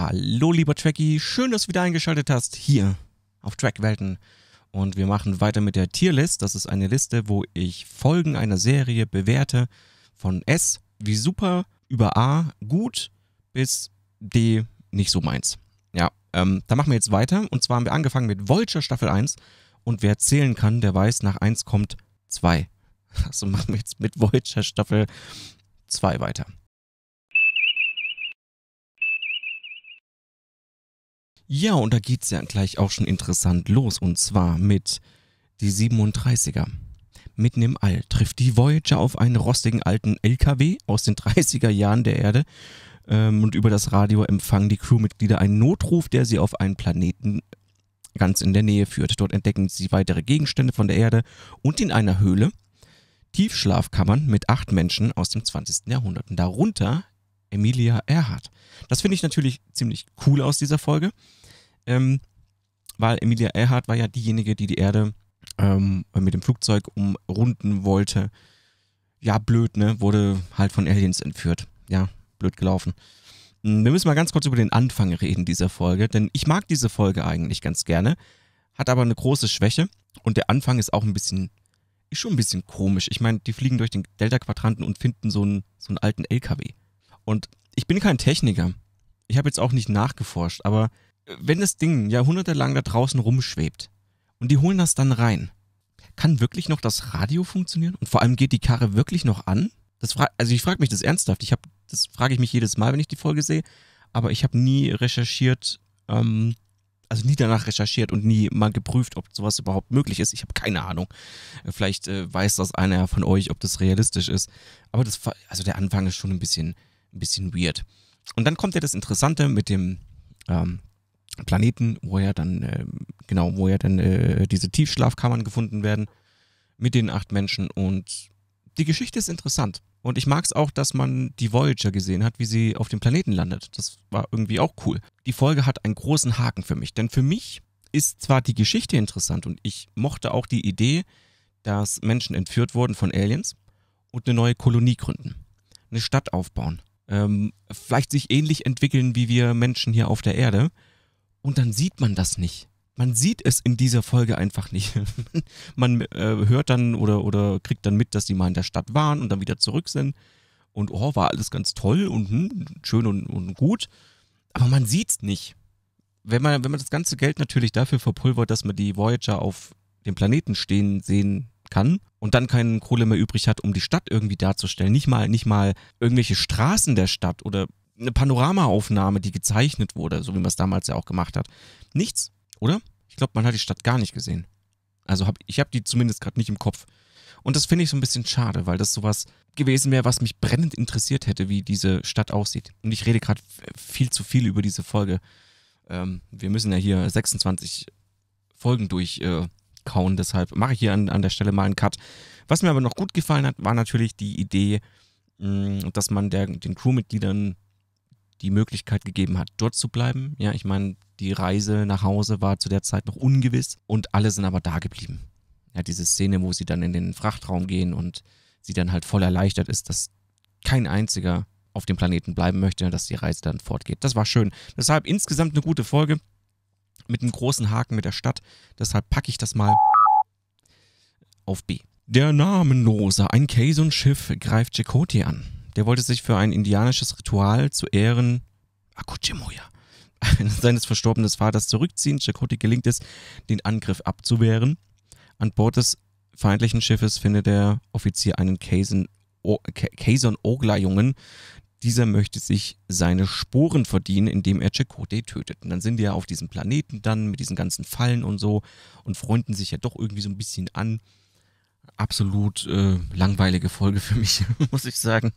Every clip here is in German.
Hallo lieber Trekkie, schön, dass du wieder eingeschaltet hast hier auf Trackwelten. Und wir machen weiter mit der Tierlist. Das ist eine Liste, wo ich Folgen einer Serie bewerte von S wie super über A gut bis D nicht so meins. Ja, ähm, da machen wir jetzt weiter. Und zwar haben wir angefangen mit Vulture Staffel 1. Und wer zählen kann, der weiß, nach 1 kommt 2. Also machen wir jetzt mit Vulture Staffel 2 weiter. Ja, und da geht's ja gleich auch schon interessant los. Und zwar mit die 37er. Mitten im All trifft die Voyager auf einen rostigen alten LKW aus den 30er Jahren der Erde. Ähm, und über das Radio empfangen die Crewmitglieder einen Notruf, der sie auf einen Planeten ganz in der Nähe führt. Dort entdecken sie weitere Gegenstände von der Erde und in einer Höhle Tiefschlafkammern mit acht Menschen aus dem 20. Jahrhundert. Und darunter Emilia Erhardt. Das finde ich natürlich ziemlich cool aus dieser Folge ähm, weil Emilia Earhart war ja diejenige, die die Erde ähm, mit dem Flugzeug umrunden wollte. Ja, blöd, ne? Wurde halt von Aliens entführt. Ja, blöd gelaufen. Hm, wir müssen mal ganz kurz über den Anfang reden dieser Folge, denn ich mag diese Folge eigentlich ganz gerne, hat aber eine große Schwäche und der Anfang ist auch ein bisschen, ist schon ein bisschen komisch. Ich meine, die fliegen durch den Delta-Quadranten und finden so einen, so einen alten LKW. Und ich bin kein Techniker. Ich habe jetzt auch nicht nachgeforscht, aber wenn das Ding jahrhundertelang da draußen rumschwebt und die holen das dann rein, kann wirklich noch das Radio funktionieren? Und vor allem geht die Karre wirklich noch an? Das also ich frage mich das ernsthaft. Ich habe das frage ich mich jedes Mal, wenn ich die Folge sehe. Aber ich habe nie recherchiert, ähm, also nie danach recherchiert und nie mal geprüft, ob sowas überhaupt möglich ist. Ich habe keine Ahnung. Äh, vielleicht äh, weiß das einer von euch, ob das realistisch ist. Aber das, also der Anfang ist schon ein bisschen, ein bisschen weird. Und dann kommt ja das Interessante mit dem ähm, Planeten, wo ja dann, äh, genau, wo ja dann äh, diese Tiefschlafkammern gefunden werden mit den acht Menschen. Und die Geschichte ist interessant. Und ich mag es auch, dass man die Voyager gesehen hat, wie sie auf dem Planeten landet. Das war irgendwie auch cool. Die Folge hat einen großen Haken für mich. Denn für mich ist zwar die Geschichte interessant und ich mochte auch die Idee, dass Menschen entführt wurden von Aliens und eine neue Kolonie gründen. Eine Stadt aufbauen. Ähm, vielleicht sich ähnlich entwickeln wie wir Menschen hier auf der Erde. Und dann sieht man das nicht. Man sieht es in dieser Folge einfach nicht. man äh, hört dann oder, oder kriegt dann mit, dass die mal in der Stadt waren und dann wieder zurück sind. Und oh, war alles ganz toll und hm, schön und, und gut. Aber man sieht es nicht. Wenn man, wenn man das ganze Geld natürlich dafür verpulvert, dass man die Voyager auf dem Planeten stehen sehen kann und dann keinen Kohle mehr übrig hat, um die Stadt irgendwie darzustellen, nicht mal, nicht mal irgendwelche Straßen der Stadt oder eine Panoramaaufnahme, die gezeichnet wurde, so wie man es damals ja auch gemacht hat. Nichts, oder? Ich glaube, man hat die Stadt gar nicht gesehen. Also hab, ich habe die zumindest gerade nicht im Kopf. Und das finde ich so ein bisschen schade, weil das sowas gewesen wäre, was mich brennend interessiert hätte, wie diese Stadt aussieht. Und ich rede gerade viel zu viel über diese Folge. Ähm, wir müssen ja hier 26 Folgen durchkauen, äh, deshalb mache ich hier an, an der Stelle mal einen Cut. Was mir aber noch gut gefallen hat, war natürlich die Idee, mh, mm, dass man der, den Crewmitgliedern die Möglichkeit gegeben hat, dort zu bleiben. Ja, ich meine, die Reise nach Hause war zu der Zeit noch ungewiss und alle sind aber da geblieben. Ja, diese Szene, wo sie dann in den Frachtraum gehen und sie dann halt voll erleichtert ist, dass kein einziger auf dem Planeten bleiben möchte, dass die Reise dann fortgeht. Das war schön. Deshalb insgesamt eine gute Folge mit einem großen Haken mit der Stadt. Deshalb packe ich das mal auf B. Der Namenlose, ein Schiff, greift Chakotay an. Der wollte sich für ein indianisches Ritual zu Ehren Akujimoya, seines verstorbenen Vaters, zurückziehen. Chakoti gelingt es, den Angriff abzuwehren. An Bord des feindlichen Schiffes findet der Offizier einen Kaison Ogla-Jungen. Dieser möchte sich seine Sporen verdienen, indem er Chakotay tötet. Und dann sind die ja auf diesem Planeten dann mit diesen ganzen Fallen und so und freunden sich ja doch irgendwie so ein bisschen an absolut äh, langweilige Folge für mich, muss ich sagen.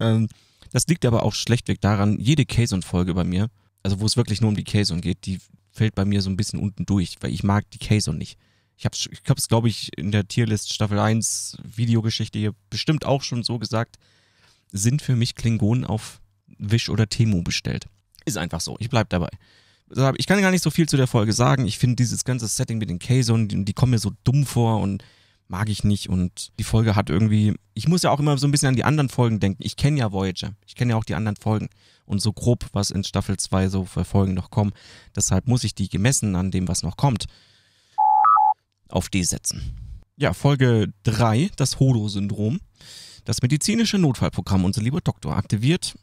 Ähm, das liegt aber auch schlechtweg daran, jede Case-Folge bei mir, also wo es wirklich nur um die Case geht, die fällt bei mir so ein bisschen unten durch, weil ich mag die Case nicht. Ich habe es, ich hab's, glaube ich, in der Tierlist Staffel 1 Videogeschichte hier bestimmt auch schon so gesagt, sind für mich Klingonen auf Wish oder Temu bestellt. Ist einfach so. Ich bleibe dabei. Ich kann gar nicht so viel zu der Folge sagen. Ich finde dieses ganze Setting mit den k die, die kommen mir so dumm vor und mag ich nicht. Und die Folge hat irgendwie, ich muss ja auch immer so ein bisschen an die anderen Folgen denken. Ich kenne ja Voyager, ich kenne ja auch die anderen Folgen und so grob, was in Staffel 2 so für Folgen noch kommen. Deshalb muss ich die gemessen an dem, was noch kommt, auf D setzen. Ja, Folge 3, das Hodo-Syndrom. Das medizinische Notfallprogramm, unser lieber Doktor, aktiviert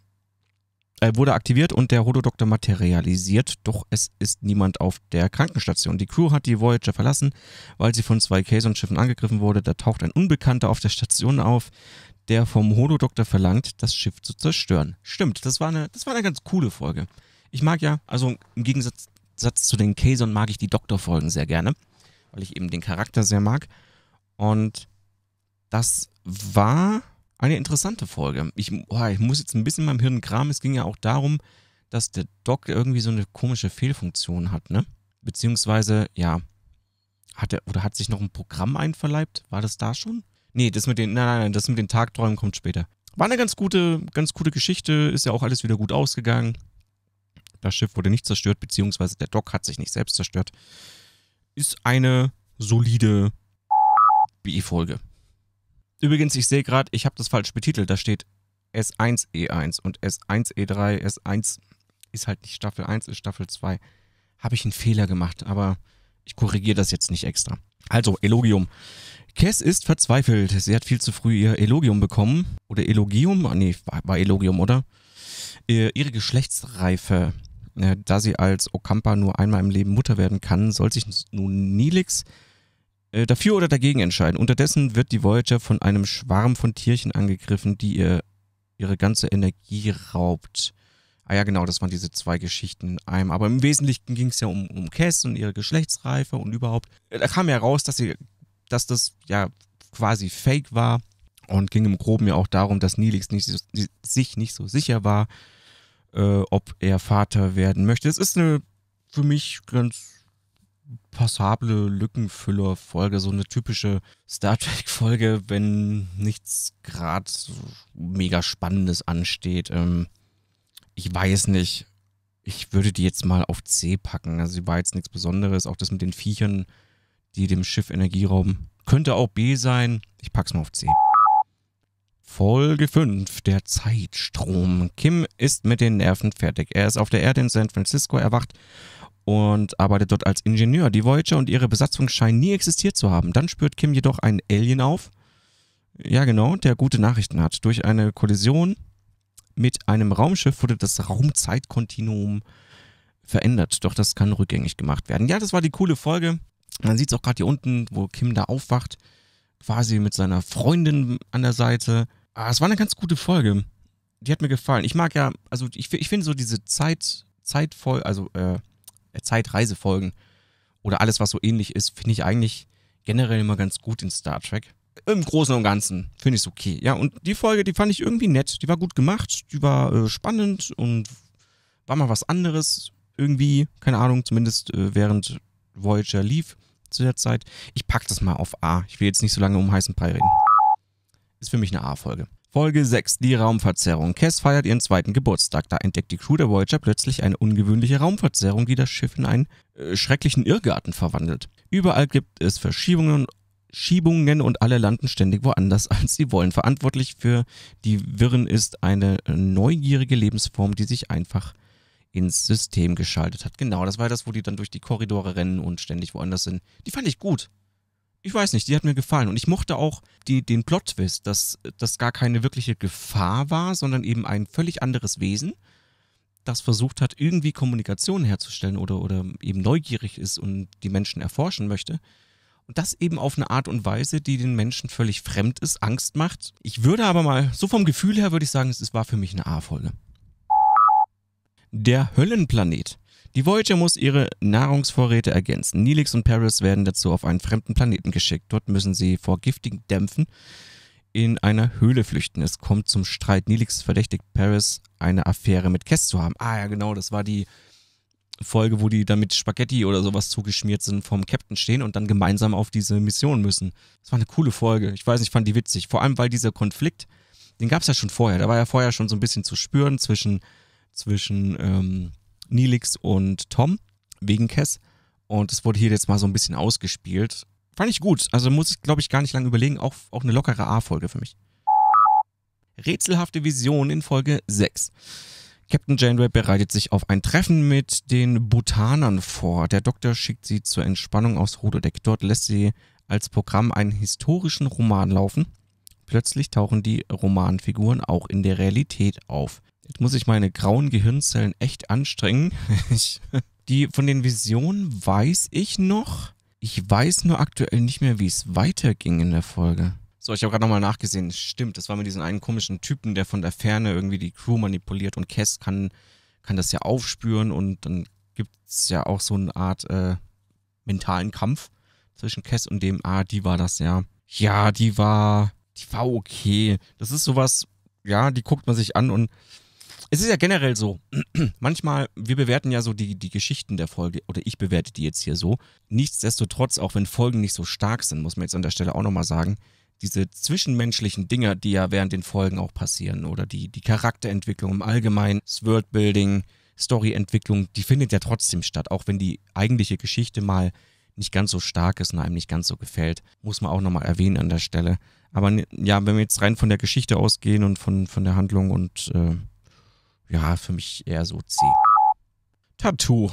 äh, wurde aktiviert und der Rhododoktor materialisiert, doch es ist niemand auf der Krankenstation. Die Crew hat die Voyager verlassen, weil sie von zwei Kazon-Schiffen angegriffen wurde. Da taucht ein Unbekannter auf der Station auf, der vom Holodoktor verlangt, das Schiff zu zerstören. Stimmt, das war eine, das war eine ganz coole Folge. Ich mag ja, also im Gegensatz Satz zu den Kazon mag ich die Doktor-Folgen sehr gerne, weil ich eben den Charakter sehr mag. Und das war eine interessante Folge. Ich, oh, ich muss jetzt ein bisschen in meinem Hirn kramen. Es ging ja auch darum, dass der Doc irgendwie so eine komische Fehlfunktion hat, ne? Beziehungsweise, ja, hat er oder hat sich noch ein Programm einverleibt? War das da schon? Nee, das mit den, nein, nein, nein, das mit den Tagträumen kommt später. War eine ganz gute, ganz gute Geschichte, ist ja auch alles wieder gut ausgegangen. Das Schiff wurde nicht zerstört, beziehungsweise der Doc hat sich nicht selbst zerstört. Ist eine solide BE-Folge. Übrigens, ich sehe gerade, ich habe das falsch betitelt. Da steht S1E1 e und S1E3, e S1 ist halt nicht Staffel 1, ist Staffel 2. Habe ich einen Fehler gemacht, aber ich korrigiere das jetzt nicht extra. Also, Elogium. Cass ist verzweifelt. Sie hat viel zu früh ihr Elogium bekommen. Oder Elogium? Ah, nee, war Elogium, oder? Ihre Geschlechtsreife. Äh, da sie als Okampa nur einmal im Leben Mutter werden kann, soll sich nun Nilix äh, dafür oder dagegen entscheiden. Unterdessen wird die Voyager von einem Schwarm von Tierchen angegriffen, die ihr ihre ganze Energie raubt. Ah ja, genau, das waren diese zwei Geschichten in einem. Aber im Wesentlichen ging es ja um, um Cass und ihre Geschlechtsreife und überhaupt. Da kam ja raus, dass sie, dass das ja quasi fake war und ging im Groben ja auch darum, dass Nilix nicht, sich nicht so sicher war, äh, ob er Vater werden möchte. Es ist eine für mich ganz passable Lückenfüller-Folge, so eine typische Star Trek-Folge, wenn nichts gerade mega Spannendes ansteht. Ähm, ich weiß nicht. Ich würde die jetzt mal auf C packen. Also sie war jetzt nichts Besonderes. Auch das mit den Viechern, die dem Schiff Energie rauben. Könnte auch B sein. Ich pack's mal auf C. Folge 5, der Zeitstrom. Kim ist mit den Nerven fertig. Er ist auf der Erde in San Francisco erwacht und arbeitet dort als Ingenieur. Die Voyager und ihre Besatzung scheinen nie existiert zu haben. Dann spürt Kim jedoch einen Alien auf. Ja, genau, der gute Nachrichten hat. Durch eine Kollision mit einem Raumschiff wurde das Raumzeitkontinuum verändert. Doch das kann rückgängig gemacht werden. Ja, das war die coole Folge. Man sieht es auch gerade hier unten, wo Kim da aufwacht, quasi mit seiner Freundin an der Seite. Ah, es war eine ganz gute Folge. Die hat mir gefallen. Ich mag ja, also ich, ich finde so diese Zeit, Zeitvoll, also äh, Zeitreisefolgen oder alles, was so ähnlich ist, finde ich eigentlich generell immer ganz gut in Star Trek. Im Großen und Ganzen finde ich es okay. Ja, und die Folge, die fand ich irgendwie nett. Die war gut gemacht, die war äh, spannend und war mal was anderes. Irgendwie, keine Ahnung, zumindest äh, während Voyager lief zu der Zeit. Ich packe das mal auf A. Ich will jetzt nicht so lange um heißen Brei reden. Ist für mich eine A-Folge. Folge 6, die Raumverzerrung. Cass feiert ihren zweiten Geburtstag. Da entdeckt die Crew der Voyager plötzlich eine ungewöhnliche Raumverzerrung, die das Schiff in einen äh, schrecklichen Irrgarten verwandelt. Überall gibt es Verschiebungen Schiebungen und alle landen ständig woanders, als sie wollen. Verantwortlich für die Wirren ist eine äh, neugierige Lebensform, die sich einfach ins System geschaltet hat. Genau, das war das, wo die dann durch die Korridore rennen und ständig woanders sind. Die fand ich gut ich weiß nicht, die hat mir gefallen. Und ich mochte auch die, den Plot-Twist, dass das gar keine wirkliche Gefahr war, sondern eben ein völlig anderes Wesen, das versucht hat, irgendwie Kommunikation herzustellen oder, oder eben neugierig ist und die Menschen erforschen möchte. Und das eben auf eine Art und Weise, die den Menschen völlig fremd ist, Angst macht. Ich würde aber mal, so vom Gefühl her, würde ich sagen, es war für mich eine A-Folge. Der Höllenplanet. Die Voyager muss ihre Nahrungsvorräte ergänzen. Nilix und Paris werden dazu auf einen fremden Planeten geschickt. Dort müssen sie vor giftigen Dämpfen in einer Höhle flüchten. Es kommt zum Streit. Nilix verdächtigt Paris, eine Affäre mit Kess zu haben. Ah ja, genau, das war die Folge, wo die dann mit Spaghetti oder sowas zugeschmiert sind vom Captain stehen und dann gemeinsam auf diese Mission müssen. Das war eine coole Folge. Ich weiß nicht, fand die witzig. Vor allem, weil dieser Konflikt, den gab es ja schon vorher. Da war ja vorher schon so ein bisschen zu spüren zwischen, zwischen ähm, Nilix und Tom wegen Cass. Und es wurde hier jetzt mal so ein bisschen ausgespielt. Fand ich gut. Also muss ich, glaube ich, gar nicht lange überlegen. Auch, auch eine lockere A-Folge für mich. Rätselhafte Vision in Folge 6. Captain Janeway bereitet sich auf ein Treffen mit den Butanern vor. Der Doktor schickt sie zur Entspannung aus Rododeck. Dort lässt sie als Programm einen historischen Roman laufen. Plötzlich tauchen die Romanfiguren auch in der Realität auf. Jetzt muss ich meine grauen Gehirnzellen echt anstrengen. Ich, die von den Visionen weiß ich noch. Ich weiß nur aktuell nicht mehr, wie es weiterging in der Folge. So, ich habe gerade nochmal nachgesehen. Stimmt, das war mit diesem einen komischen Typen, der von der Ferne irgendwie die Crew manipuliert und Cass kann, kann das ja aufspüren und dann gibt es ja auch so eine Art äh, mentalen Kampf zwischen Cass und dem. Ah, die war das ja. Ja, die war, die war okay. Das ist sowas, ja, die guckt man sich an und es ist ja generell so, manchmal, wir bewerten ja so die, die Geschichten der Folge, oder ich bewerte die jetzt hier so. Nichtsdestotrotz, auch wenn Folgen nicht so stark sind, muss man jetzt an der Stelle auch nochmal sagen, diese zwischenmenschlichen Dinger, die ja während den Folgen auch passieren, oder die, die Charakterentwicklung im Allgemeinen, das Worldbuilding, Storyentwicklung, die findet ja trotzdem statt, auch wenn die eigentliche Geschichte mal nicht ganz so stark ist und einem nicht ganz so gefällt. Muss man auch nochmal erwähnen an der Stelle. Aber ja, wenn wir jetzt rein von der Geschichte ausgehen und von, von der Handlung und äh, ja, für mich eher so C. Tattoo.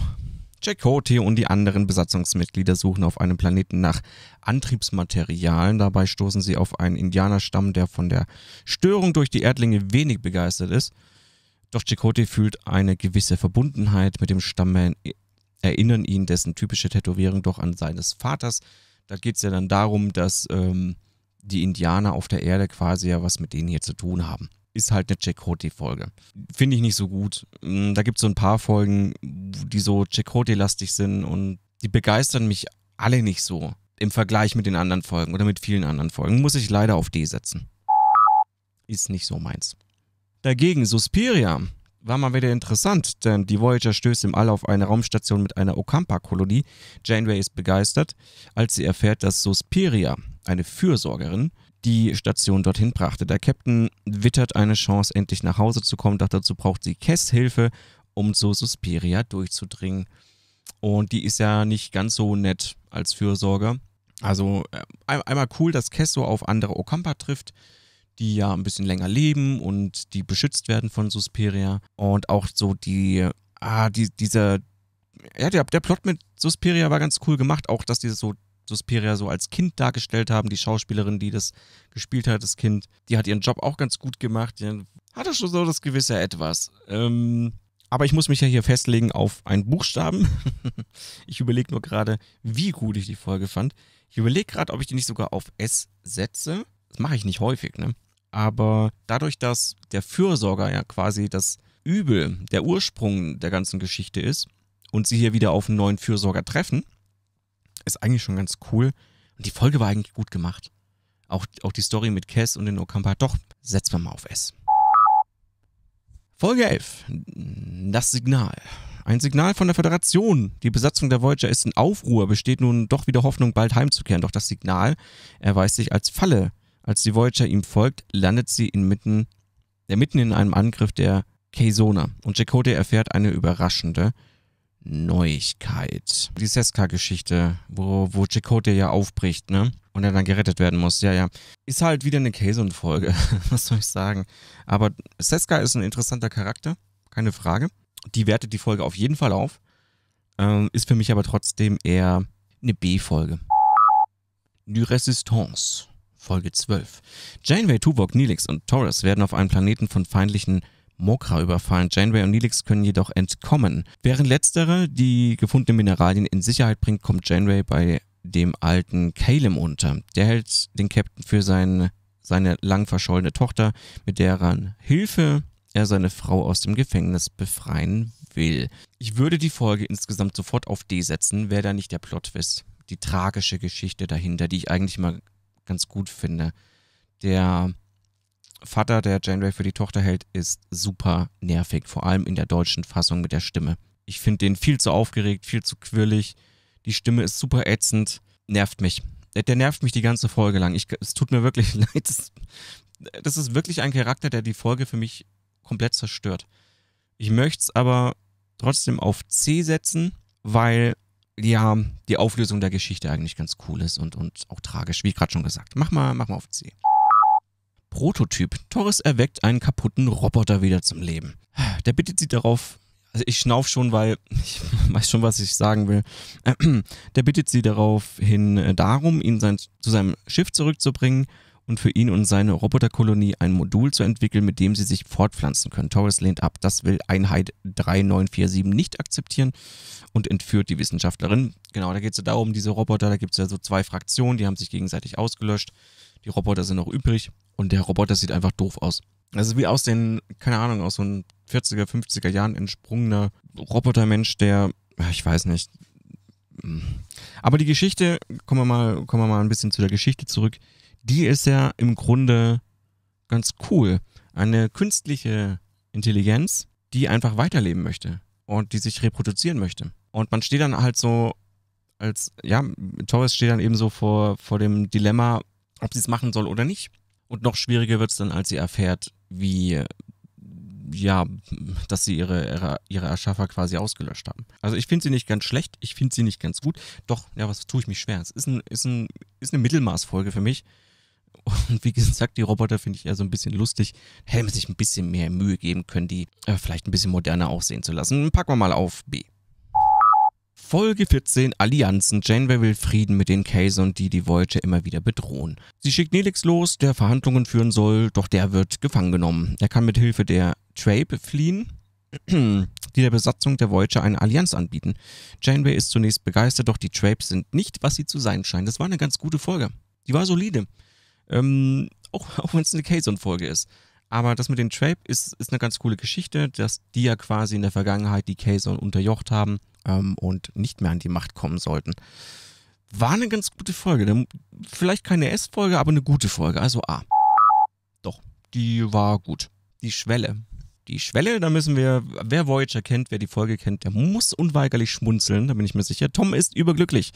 Jack Cote und die anderen Besatzungsmitglieder suchen auf einem Planeten nach Antriebsmaterialien. Dabei stoßen sie auf einen Indianerstamm, der von der Störung durch die Erdlinge wenig begeistert ist. Doch Chakotay fühlt eine gewisse Verbundenheit mit dem Stammman, erinnern ihn dessen typische Tätowierung doch an seines Vaters. Da geht es ja dann darum, dass ähm, die Indianer auf der Erde quasi ja was mit denen hier zu tun haben ist halt eine Cecrotti-Folge. Finde ich nicht so gut. Mm, da gibt es so ein paar Folgen, die so Cecrotti-lastig sind und die begeistern mich alle nicht so im Vergleich mit den anderen Folgen oder mit vielen anderen Folgen. Muss ich leider auf D setzen. Ist nicht so meins. Dagegen Suspiria war mal wieder interessant, denn die Voyager stößt im All auf eine Raumstation mit einer Okampa-Kolonie. Janeway ist begeistert, als sie erfährt, dass Suspiria, eine Fürsorgerin, die Station dorthin brachte. Der Captain wittert eine Chance, endlich nach Hause zu kommen, doch dazu braucht sie Kess Hilfe, um zu Suspiria durchzudringen. Und die ist ja nicht ganz so nett als Fürsorger. Also äh, einmal cool, dass Kess so auf andere Okampa trifft, die ja ein bisschen länger leben und die beschützt werden von Susperia. Und auch so die, ah, die, dieser, ja, der, der Plot mit Susperia war ganz cool gemacht, auch dass die so Suspiria so als Kind dargestellt haben. Die Schauspielerin, die das gespielt hat, das Kind, die hat ihren Job auch ganz gut gemacht. Die hatte schon so das gewisse Etwas. Ähm, aber ich muss mich ja hier festlegen auf einen Buchstaben. ich überlege nur gerade, wie gut ich die Folge fand. Ich überlege gerade, ob ich die nicht sogar auf S setze. Das mache ich nicht häufig, ne? Aber dadurch, dass der Fürsorger ja quasi das Übel, der Ursprung der ganzen Geschichte ist und sie hier wieder auf einen neuen Fürsorger treffen, ist eigentlich schon ganz cool. Und die Folge war eigentlich gut gemacht. Auch, auch die Story mit Cass und den Okampa. Doch, setzen wir mal auf S. Folge 11. Das Signal. Ein Signal von der Föderation. Die Besatzung der Voyager ist in Aufruhr, besteht nun doch wieder Hoffnung, bald heimzukehren. Doch das Signal erweist sich als Falle. Als die Voyager ihm folgt, landet sie inmitten, äh, mitten in einem Angriff der Kaisona. Und Chakotay erfährt eine überraschende Neuigkeit. Die Seska-Geschichte, wo, wo Chakotay ja aufbricht, ne? Und er dann gerettet werden muss. Ja, ja. Ist halt wieder eine kason folge was soll ich sagen. Aber Seska ist ein interessanter Charakter, keine Frage. Die wertet die Folge auf jeden Fall auf. Ähm, ist für mich aber trotzdem eher eine B-Folge. Die Resistance, Folge 12. Janeway, Tuvok, Neelix und Taurus werden auf einem Planeten von feindlichen Mokra überfallen. Janeway und Neelix können jedoch entkommen. Während letztere die gefundenen Mineralien in Sicherheit bringt, kommt Janeway bei dem alten Caleb unter. Der hält den Captain für seine, seine lang verschollene Tochter, mit deren Hilfe er seine Frau aus dem Gefängnis befreien will. Ich würde die Folge insgesamt sofort auf D setzen, wäre da nicht der Plot-Twist. Die tragische Geschichte dahinter, die ich eigentlich mal ganz gut finde. Der Vater, der Janeway für die Tochter hält, ist super nervig, vor allem in der deutschen Fassung mit der Stimme. Ich finde den viel zu aufgeregt, viel zu quirlig. Die Stimme ist super ätzend, nervt mich. Äh, der nervt mich die ganze Folge lang. Ich, es tut mir wirklich leid. Das, das ist wirklich ein Charakter, der die Folge für mich komplett zerstört. Ich möchte es aber trotzdem auf C setzen, weil ja die Auflösung der Geschichte eigentlich ganz cool ist und, und auch tragisch, wie gerade schon gesagt. Mach mal, mach mal auf C. Prototyp. Torres erweckt einen kaputten Roboter wieder zum Leben. Der bittet sie darauf, also ich schnauf schon, weil ich weiß schon, was ich sagen will. Der bittet sie daraufhin äh, darum, ihn sein, zu seinem Schiff zurückzubringen und für ihn und seine Roboterkolonie ein Modul zu entwickeln, mit dem sie sich fortpflanzen können. Torres lehnt ab, das will Einheit 3947 nicht akzeptieren und entführt die Wissenschaftlerin. Genau, da geht es ja darum, diese Roboter, da gibt es ja so zwei Fraktionen, die haben sich gegenseitig ausgelöscht. Die Roboter sind noch übrig und der Roboter sieht einfach doof aus. Also wie aus den, keine Ahnung, aus so den 40er, 50er Jahren entsprungener Robotermensch, der, ich weiß nicht. Hm. Aber die Geschichte, kommen wir mal, kommen wir mal ein bisschen zu der Geschichte zurück. Die ist ja im Grunde ganz cool. Eine künstliche Intelligenz, die einfach weiterleben möchte und die sich reproduzieren möchte. Und man steht dann halt so als, ja, Torres steht dann eben so vor, vor dem Dilemma, ob sie es machen soll oder nicht. Und noch schwieriger wird es dann, als sie erfährt, wie ja, dass sie ihre, ihre, ihre Erschaffer quasi ausgelöscht haben. Also ich finde sie nicht ganz schlecht, ich finde sie nicht ganz gut. Doch, ja, was tue ich mich schwer? Es ist, ein, ist, ein, ist eine Mittelmaßfolge für mich. Und wie gesagt, die Roboter finde ich eher so ein bisschen lustig. Hätte man sich ein bisschen mehr Mühe geben können, die äh, vielleicht ein bisschen moderner aussehen zu lassen. Packen wir mal auf B. Folge 14 Allianzen. Janeway will Frieden mit den Kaiser die die Voyager immer wieder bedrohen. Sie schickt Nelix los, der Verhandlungen führen soll, doch der wird gefangen genommen. Er kann mit Hilfe der Trape fliehen, die der Besatzung der Voyager eine Allianz anbieten. Janeway ist zunächst begeistert, doch die Trape sind nicht, was sie zu sein scheinen. Das war eine ganz gute Folge. Die war solide. Ähm, auch, auch wenn es eine Kazon-Folge ist. Aber das mit den Trape ist, ist eine ganz coole Geschichte, dass die ja quasi in der Vergangenheit die Kazon unterjocht haben ähm, und nicht mehr an die Macht kommen sollten. War eine ganz gute Folge. Vielleicht keine S-Folge, aber eine gute Folge. Also A. Doch, die war gut. Die Schwelle. Die Schwelle, da müssen wir, wer Voyager kennt, wer die Folge kennt, der muss unweigerlich schmunzeln, da bin ich mir sicher. Tom ist überglücklich.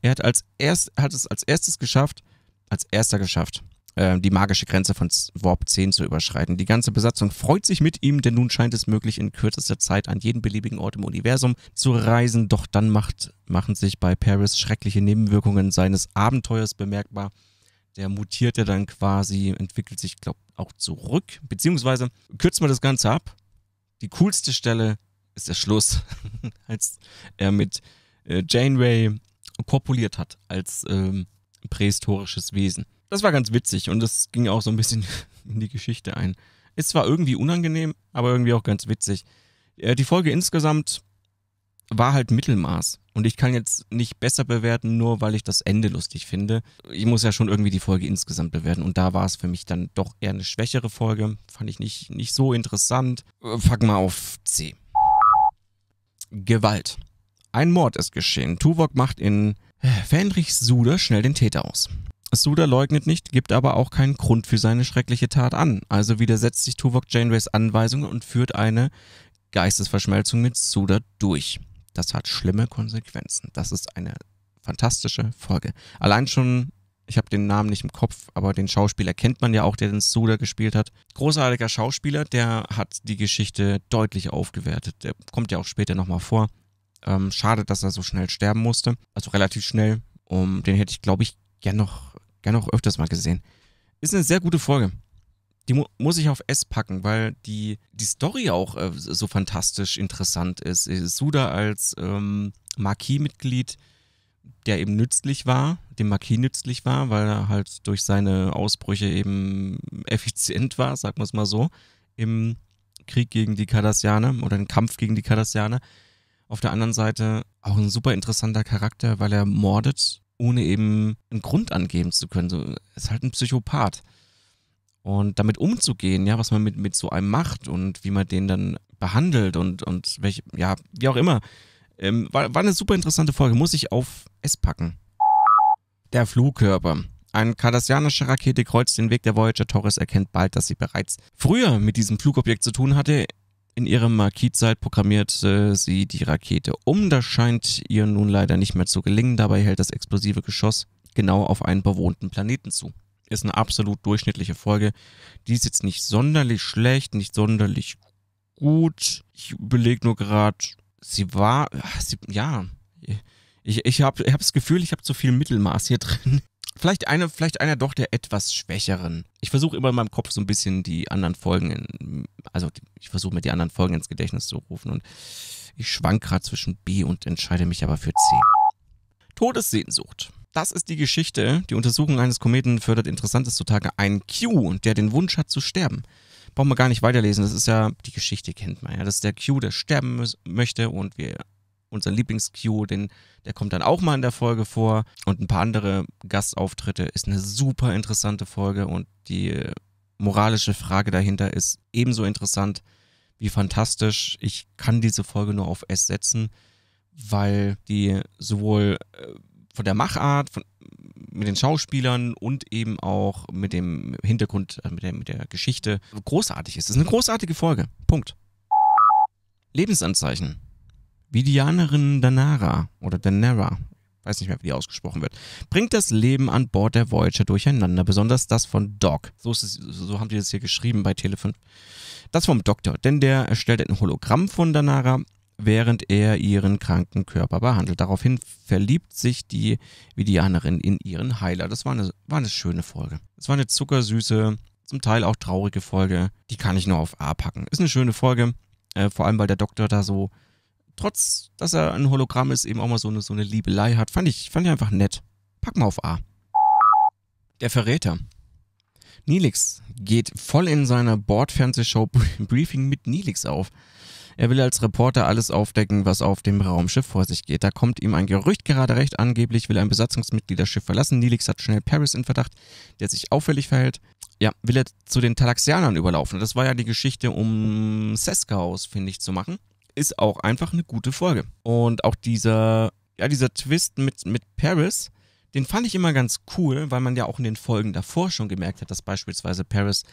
Er hat, als erst, hat es als erstes geschafft, als erster geschafft, ähm, die magische Grenze von Warp 10 zu überschreiten. Die ganze Besatzung freut sich mit ihm, denn nun scheint es möglich, in kürzester Zeit an jeden beliebigen Ort im Universum zu reisen. Doch dann macht, machen sich bei Paris schreckliche Nebenwirkungen seines Abenteuers bemerkbar. Der mutierte dann quasi, entwickelt sich, glaube auch zurück. Beziehungsweise kürzen wir das Ganze ab. Die coolste Stelle ist der Schluss, als er mit äh, Janeway korpuliert hat als ähm, prähistorisches Wesen das war ganz witzig und das ging auch so ein bisschen in die Geschichte ein. Ist zwar irgendwie unangenehm, aber irgendwie auch ganz witzig. Äh, die Folge insgesamt war halt Mittelmaß. Und ich kann jetzt nicht besser bewerten, nur weil ich das Ende lustig finde. Ich muss ja schon irgendwie die Folge insgesamt bewerten. Und da war es für mich dann doch eher eine schwächere Folge. Fand ich nicht, nicht so interessant. Äh, fuck mal auf C. Gewalt. Ein Mord ist geschehen. Tuvok macht in Fenrichs Sude schnell den Täter aus. Suda leugnet nicht, gibt aber auch keinen Grund für seine schreckliche Tat an. Also widersetzt sich Tuvok Janeways Anweisungen und führt eine Geistesverschmelzung mit Suda durch. Das hat schlimme Konsequenzen. Das ist eine fantastische Folge. Allein schon, ich habe den Namen nicht im Kopf, aber den Schauspieler kennt man ja auch, der den Suda gespielt hat. Großartiger Schauspieler, der hat die Geschichte deutlich aufgewertet. Der kommt ja auch später nochmal vor. Ähm, schade, dass er so schnell sterben musste. Also relativ schnell. Um, den hätte ich, glaube ich, gern noch Gerne auch öfters mal gesehen. Ist eine sehr gute Folge. Die mu muss ich auf S packen, weil die, die Story auch äh, so fantastisch interessant ist. Suda als ähm, Marquis-Mitglied, der eben nützlich war, dem Marquis nützlich war, weil er halt durch seine Ausbrüche eben effizient war, sagen wir es mal so, im Krieg gegen die Kardassianer oder im Kampf gegen die Kardassianer. Auf der anderen Seite auch ein super interessanter Charakter, weil er mordet ohne eben einen Grund angeben zu können. So, ist halt ein Psychopath. Und damit umzugehen, ja, was man mit, mit so einem macht und wie man den dann behandelt und, und welche, ja, wie auch immer. Ähm, war, war eine super interessante Folge, muss ich auf S packen. Der Flugkörper. Ein kardassianische Rakete kreuzt den Weg der Voyager Torres, erkennt bald, dass sie bereits früher mit diesem Flugobjekt zu tun hatte, in ihrem Marquis-Zeit programmierte sie die Rakete um. Das scheint ihr nun leider nicht mehr zu gelingen. Dabei hält das explosive Geschoss genau auf einen bewohnten Planeten zu. Ist eine absolut durchschnittliche Folge. Die ist jetzt nicht sonderlich schlecht, nicht sonderlich gut. Ich überlege nur gerade, sie war, sie, ja, ich, ich habe ich hab das Gefühl, ich habe zu viel Mittelmaß hier drin. Vielleicht eine, vielleicht einer doch der etwas schwächeren. Ich versuche immer in meinem Kopf so ein bisschen die anderen Folgen, in, also ich versuche mir die anderen Folgen ins Gedächtnis zu rufen und ich schwank gerade zwischen B und entscheide mich aber für C. Todessehnsucht. Das ist die Geschichte. Die Untersuchung eines Kometen fördert Interessantes zutage. Ein Q, der den Wunsch hat zu sterben. Brauchen wir gar nicht weiterlesen. Das ist ja, die Geschichte kennt man ja. Das ist der Q, der sterben möchte und wir unser Lieblings-Q, den, der kommt dann auch mal in der Folge vor und ein paar andere Gastauftritte. Ist eine super interessante Folge und die moralische Frage dahinter ist ebenso interessant wie fantastisch. Ich kann diese Folge nur auf S setzen, weil die sowohl äh, von der Machart, von, mit den Schauspielern und eben auch mit dem Hintergrund, äh, mit der, mit der Geschichte großartig ist. Es ist eine großartige Folge. Punkt. Lebensanzeichen. Vidianerin Danara oder Danara, weiß nicht mehr, wie die ausgesprochen wird, bringt das Leben an Bord der Voyager durcheinander, besonders das von Doc. So, es, so haben die das hier geschrieben bei Telefon. Das vom Doktor, denn der erstellt ein Hologramm von Danara, während er ihren kranken Körper behandelt. Daraufhin verliebt sich die Vidianerin in ihren Heiler. Das war eine, war eine schöne Folge. Es war eine zuckersüße, zum Teil auch traurige Folge. Die kann ich nur auf A packen. Ist eine schöne Folge, äh, vor allem weil der Doktor da so trotz, dass er ein Hologramm ist, eben auch mal so eine, so eine Liebelei hat. Fand ich, fand ich einfach nett. Pack mal auf A. Der Verräter. Nilix geht voll in seiner Bordfernsehshow Briefing mit Nilix auf. Er will als Reporter alles aufdecken, was auf dem Raumschiff vor sich geht. Da kommt ihm ein Gerücht gerade recht. Angeblich will ein Besatzungsmitglied das Schiff verlassen. Nilix hat schnell Paris in Verdacht, der sich auffällig verhält. Ja, will er zu den Talaxianern überlaufen. Das war ja die Geschichte, um Seska ausfindig zu machen ist auch einfach eine gute Folge. Und auch dieser, ja, dieser Twist mit, mit Paris, den fand ich immer ganz cool, weil man ja auch in den Folgen davor schon gemerkt hat, dass beispielsweise Paris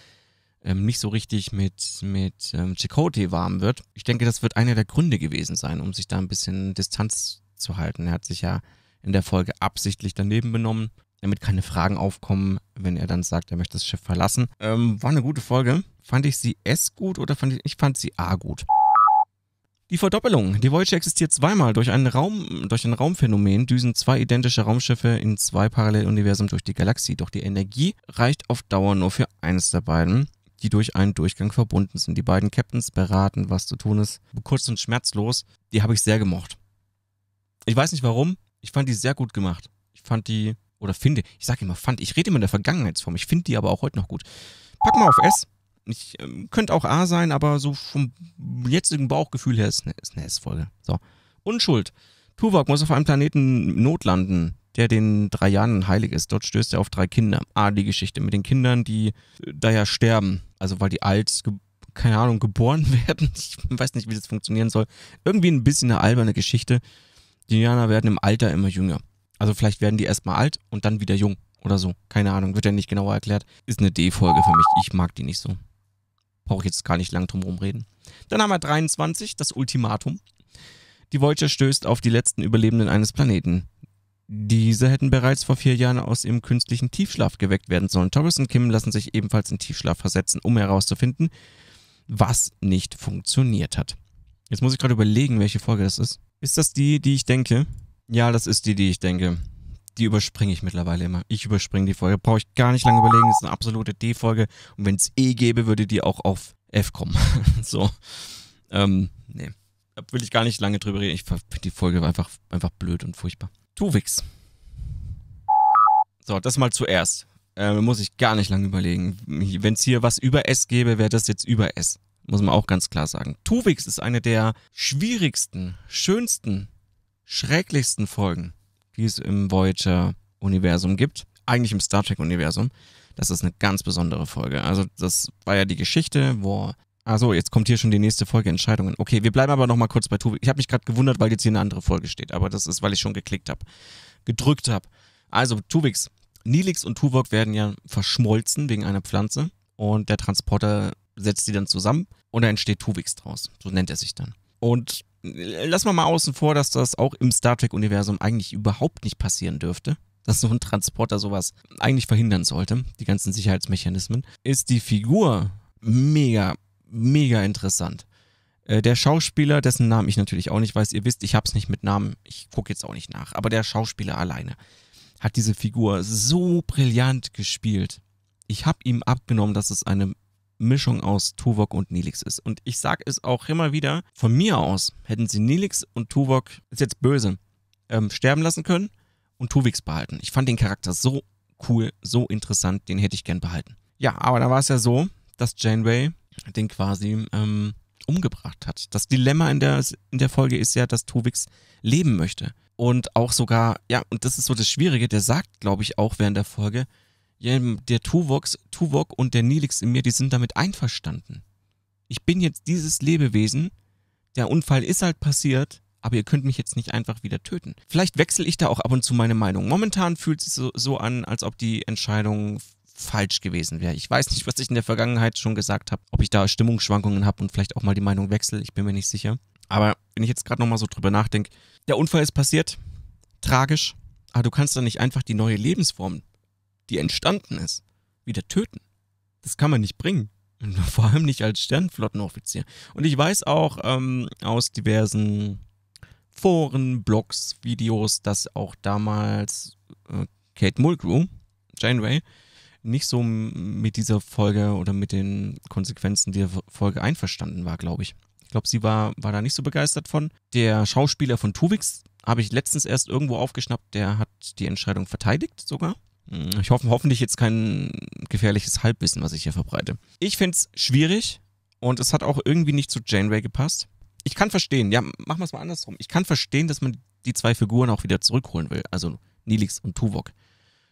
ähm, nicht so richtig mit, mit ähm, Chakotay warm wird. Ich denke, das wird einer der Gründe gewesen sein, um sich da ein bisschen Distanz zu halten. Er hat sich ja in der Folge absichtlich daneben benommen, damit keine Fragen aufkommen, wenn er dann sagt, er möchte das Schiff verlassen. Ähm, war eine gute Folge. Fand ich sie S gut oder fand ich, ich fand sie A gut? Die Verdoppelung. Die Voyager existiert zweimal durch, einen Raum, durch ein Raumphänomen, düsen zwei identische Raumschiffe in zwei Paralleluniversen durch die Galaxie. Doch die Energie reicht auf Dauer nur für eines der beiden, die durch einen Durchgang verbunden sind. Die beiden Captains beraten, was zu tun ist. Kurz und schmerzlos. Die habe ich sehr gemocht. Ich weiß nicht warum. Ich fand die sehr gut gemacht. Ich fand die, oder finde, ich sage immer fand, ich rede immer in der Vergangenheitsform. Ich finde die aber auch heute noch gut. Pack mal auf S. Ich, ähm, könnte auch A sein, aber so vom jetzigen Bauchgefühl her ist eine, ist eine S-Folge. So. Unschuld. Tuvok muss auf einem Planeten notlanden, der den drei Jahren heilig ist. Dort stößt er auf drei Kinder. A, die Geschichte mit den Kindern, die äh, da ja sterben. Also weil die alt, keine Ahnung, geboren werden. Ich weiß nicht, wie das funktionieren soll. Irgendwie ein bisschen eine alberne Geschichte. Die Indianer werden im Alter immer jünger. Also vielleicht werden die erstmal alt und dann wieder jung oder so. Keine Ahnung, wird ja nicht genauer erklärt. Ist eine D-Folge für mich. Ich mag die nicht so. Brauche ich jetzt gar nicht lang drum rumreden. Dann haben wir 23, das Ultimatum. Die Voyager stößt auf die letzten Überlebenden eines Planeten. Diese hätten bereits vor vier Jahren aus ihrem künstlichen Tiefschlaf geweckt werden sollen. Torres und Kim lassen sich ebenfalls in Tiefschlaf versetzen, um herauszufinden, was nicht funktioniert hat. Jetzt muss ich gerade überlegen, welche Folge das ist. Ist das die, die ich denke? Ja, das ist die, die ich denke die überspringe ich mittlerweile immer. Ich überspringe die Folge. Brauche ich gar nicht lange überlegen. Das ist eine absolute D-Folge. Und wenn es E eh gäbe, würde die auch auf F kommen. so. Ähm, nee. Da will ich gar nicht lange drüber reden. Ich finde die Folge einfach, einfach blöd und furchtbar. Tuvix. So, das mal zuerst. Äh, muss ich gar nicht lange überlegen. Wenn es hier was über S gäbe, wäre das jetzt über S. Muss man auch ganz klar sagen. Tuvix ist eine der schwierigsten, schönsten, schrecklichsten Folgen die es im Voyager-Universum gibt. Eigentlich im Star Trek-Universum. Das ist eine ganz besondere Folge. Also, das war ja die Geschichte, wo. Also, jetzt kommt hier schon die nächste Folge Entscheidungen. Okay, wir bleiben aber nochmal kurz bei Tuvix. Ich habe mich gerade gewundert, weil jetzt hier eine andere Folge steht, aber das ist, weil ich schon geklickt habe. Gedrückt habe. Also, Tuvix. Nilix und Tuvok werden ja verschmolzen wegen einer Pflanze und der Transporter setzt die dann zusammen und da entsteht Tuvix draus. So nennt er sich dann. Und lass mal mal außen vor, dass das auch im Star Trek-Universum eigentlich überhaupt nicht passieren dürfte, dass so ein Transporter sowas eigentlich verhindern sollte, die ganzen Sicherheitsmechanismen, ist die Figur mega, mega interessant. Äh, der Schauspieler, dessen Namen ich natürlich auch nicht weiß, ihr wisst, ich hab's nicht mit Namen, ich gucke jetzt auch nicht nach, aber der Schauspieler alleine hat diese Figur so brillant gespielt. Ich habe ihm abgenommen, dass es eine Mischung aus Tuvok und Nilix ist. Und ich sage es auch immer wieder, von mir aus hätten sie Nilix und Tuvok, ist jetzt böse, ähm, sterben lassen können und Tuvix behalten. Ich fand den Charakter so cool, so interessant, den hätte ich gern behalten. Ja, aber da war es ja so, dass Janeway den quasi ähm, umgebracht hat. Das Dilemma in der, in der Folge ist ja, dass Tuvix leben möchte. Und auch sogar, ja, und das ist so das Schwierige, der sagt, glaube ich, auch während der Folge, der Tuvox, Tuvok und der Nilix in mir, die sind damit einverstanden. Ich bin jetzt dieses Lebewesen, der Unfall ist halt passiert, aber ihr könnt mich jetzt nicht einfach wieder töten. Vielleicht wechsle ich da auch ab und zu meine Meinung. Momentan fühlt es sich so, so an, als ob die Entscheidung falsch gewesen wäre. Ich weiß nicht, was ich in der Vergangenheit schon gesagt habe, ob ich da Stimmungsschwankungen habe und vielleicht auch mal die Meinung wechsle, ich bin mir nicht sicher. Aber wenn ich jetzt gerade nochmal so drüber nachdenke, der Unfall ist passiert, tragisch, aber du kannst da nicht einfach die neue Lebensform die entstanden ist, wieder töten. Das kann man nicht bringen. Vor allem nicht als Sternflottenoffizier. Und ich weiß auch ähm, aus diversen Foren, Blogs, Videos, dass auch damals äh, Kate Mulgrew, Janeway, nicht so mit dieser Folge oder mit den Konsequenzen dieser Folge einverstanden war, glaube ich. Ich glaube, sie war, war da nicht so begeistert von. Der Schauspieler von Tuvix habe ich letztens erst irgendwo aufgeschnappt, der hat die Entscheidung verteidigt sogar. Hm, ich hoffe hoffentlich jetzt kein gefährliches Halbwissen, was ich hier verbreite. Ich finde es schwierig und es hat auch irgendwie nicht zu Janeway gepasst. Ich kann verstehen, ja, machen wir es mal andersrum. Ich kann verstehen, dass man die zwei Figuren auch wieder zurückholen will, also Nilix und Tuvok.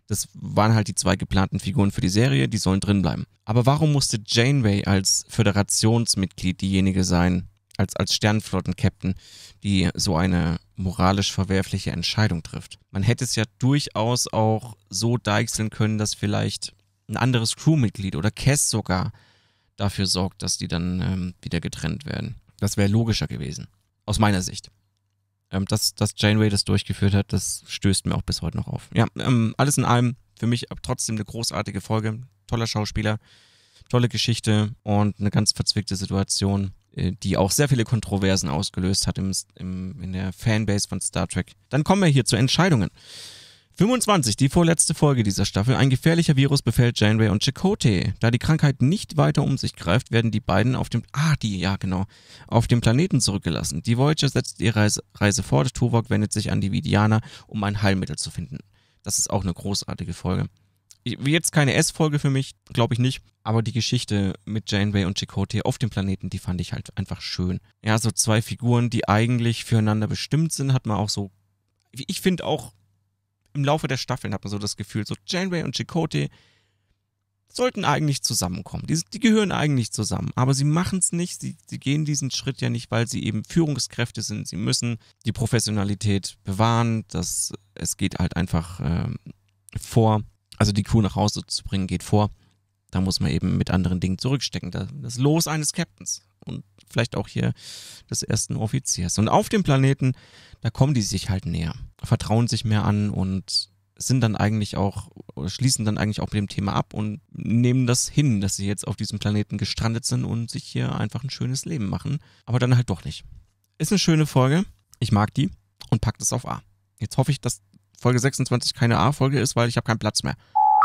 Das waren halt die zwei geplanten Figuren für die Serie, die sollen drinbleiben. Aber warum musste Janeway als Föderationsmitglied diejenige sein, als, als Sternenflotten-Captain, die so eine moralisch verwerfliche Entscheidung trifft. Man hätte es ja durchaus auch so deichseln können, dass vielleicht ein anderes Crewmitglied oder Cass sogar dafür sorgt, dass die dann ähm, wieder getrennt werden. Das wäre logischer gewesen, aus meiner Sicht. Ähm, dass, dass Janeway das durchgeführt hat, das stößt mir auch bis heute noch auf. Ja, ähm, alles in allem für mich trotzdem eine großartige Folge. Toller Schauspieler, tolle Geschichte und eine ganz verzwickte Situation. Äh, die auch sehr viele Kontroversen ausgelöst hat im, im, in der Fanbase von Star Trek. Dann kommen wir hier zu Entscheidungen. 25, die vorletzte Folge dieser Staffel. Ein gefährlicher Virus befällt Janeway und Chakotay. Da die Krankheit nicht weiter um sich greift, werden die beiden auf dem ah die ja genau auf dem Planeten zurückgelassen. Die Voyager setzt ihre Reise, Reise fort. Tuvok wendet sich an die Vidianer, um ein Heilmittel zu finden. Das ist auch eine großartige Folge wie jetzt keine S-Folge für mich, glaube ich nicht. Aber die Geschichte mit Janeway und Chakotay auf dem Planeten, die fand ich halt einfach schön. Ja, so zwei Figuren, die eigentlich füreinander bestimmt sind, hat man auch so. Ich finde auch im Laufe der Staffeln hat man so das Gefühl, so Janeway und Chakotay sollten eigentlich zusammenkommen. Die, die gehören eigentlich zusammen, aber sie machen es nicht. Sie, sie gehen diesen Schritt ja nicht, weil sie eben Führungskräfte sind. Sie müssen die Professionalität bewahren. Das, es geht halt einfach äh, vor also die Crew nach Hause zu bringen geht vor. Da muss man eben mit anderen Dingen zurückstecken. Das Los eines Captains und vielleicht auch hier des ersten Offiziers. Und auf dem Planeten, da kommen die sich halt näher, vertrauen sich mehr an und sind dann eigentlich auch, schließen dann eigentlich auch mit dem Thema ab und nehmen das hin, dass sie jetzt auf diesem Planeten gestrandet sind und sich hier einfach ein schönes Leben machen. Aber dann halt doch nicht. Ist eine schöne Folge. Ich mag die und packt es auf A. Jetzt hoffe ich, dass Folge 26 keine A-Folge ist, weil ich habe keinen Platz mehr.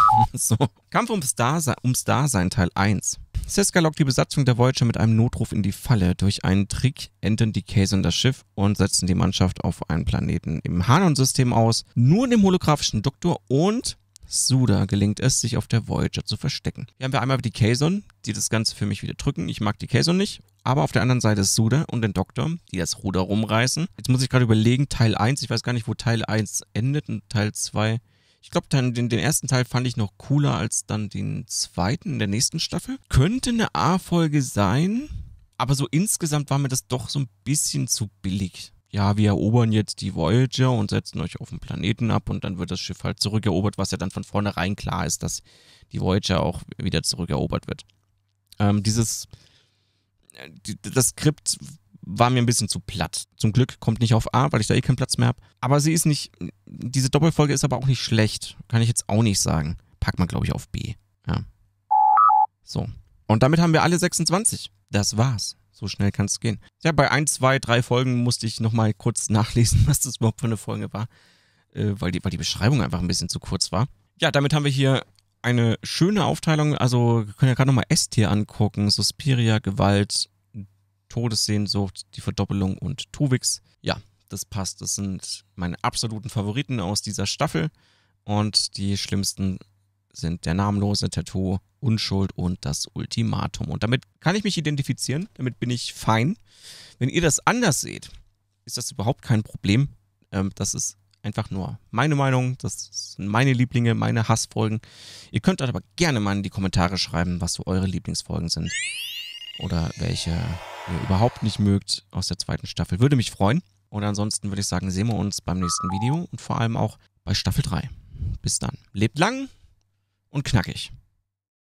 so. Kampf ums Dasein, ums Dasein Teil 1. Seska lockt die Besatzung der Voyager mit einem Notruf in die Falle. Durch einen Trick enden die Kaysen das Schiff und setzen die Mannschaft auf einen Planeten im Hanon-System aus. Nur dem holographischen Doktor und Suda gelingt es, sich auf der Voyager zu verstecken. Hier haben wir einmal die Kayson, die das Ganze für mich wieder drücken. Ich mag die Kayson nicht. Aber auf der anderen Seite ist Suda und den Doktor, die das Ruder rumreißen. Jetzt muss ich gerade überlegen, Teil 1, ich weiß gar nicht, wo Teil 1 endet und Teil 2 ich glaube, den, den ersten Teil fand ich noch cooler als dann den zweiten in der nächsten Staffel. Könnte eine A-Folge sein, aber so insgesamt war mir das doch so ein bisschen zu billig. Ja, wir erobern jetzt die Voyager und setzen euch auf den Planeten ab und dann wird das Schiff halt zurückerobert, was ja dann von vornherein klar ist, dass die Voyager auch wieder zurückerobert wird. Ähm, dieses, äh, das Skript war mir ein bisschen zu platt. Zum Glück kommt nicht auf A, weil ich da eh keinen Platz mehr habe. Aber sie ist nicht, diese Doppelfolge ist aber auch nicht schlecht. Kann ich jetzt auch nicht sagen. Packt man, glaube ich, auf B. Ja. So. Und damit haben wir alle 26. Das war's. So schnell kann es gehen. Ja, bei 1, 2, 3 Folgen musste ich nochmal kurz nachlesen, was das überhaupt für eine Folge war, äh, weil, die, weil die Beschreibung einfach ein bisschen zu kurz war. Ja, damit haben wir hier eine schöne Aufteilung. Also, wir können ja gerade nochmal S-Tier angucken. Suspiria, Gewalt, Todessehnsucht, die Verdoppelung und Tuvix. Ja, das passt. Das sind meine absoluten Favoriten aus dieser Staffel. Und die schlimmsten sind der namenlose Tattoo, Unschuld und das Ultimatum. Und damit kann ich mich identifizieren, damit bin ich fein. Wenn ihr das anders seht, ist das überhaupt kein Problem. Ähm, das ist einfach nur meine Meinung, das sind meine Lieblinge, meine Hassfolgen. Ihr könnt aber gerne mal in die Kommentare schreiben, was so eure Lieblingsfolgen sind oder welche ihr überhaupt nicht mögt aus der zweiten Staffel. Würde mich freuen. Und ansonsten würde ich sagen, sehen wir uns beim nächsten Video und vor allem auch bei Staffel 3. Bis dann. Lebt lang und knackig.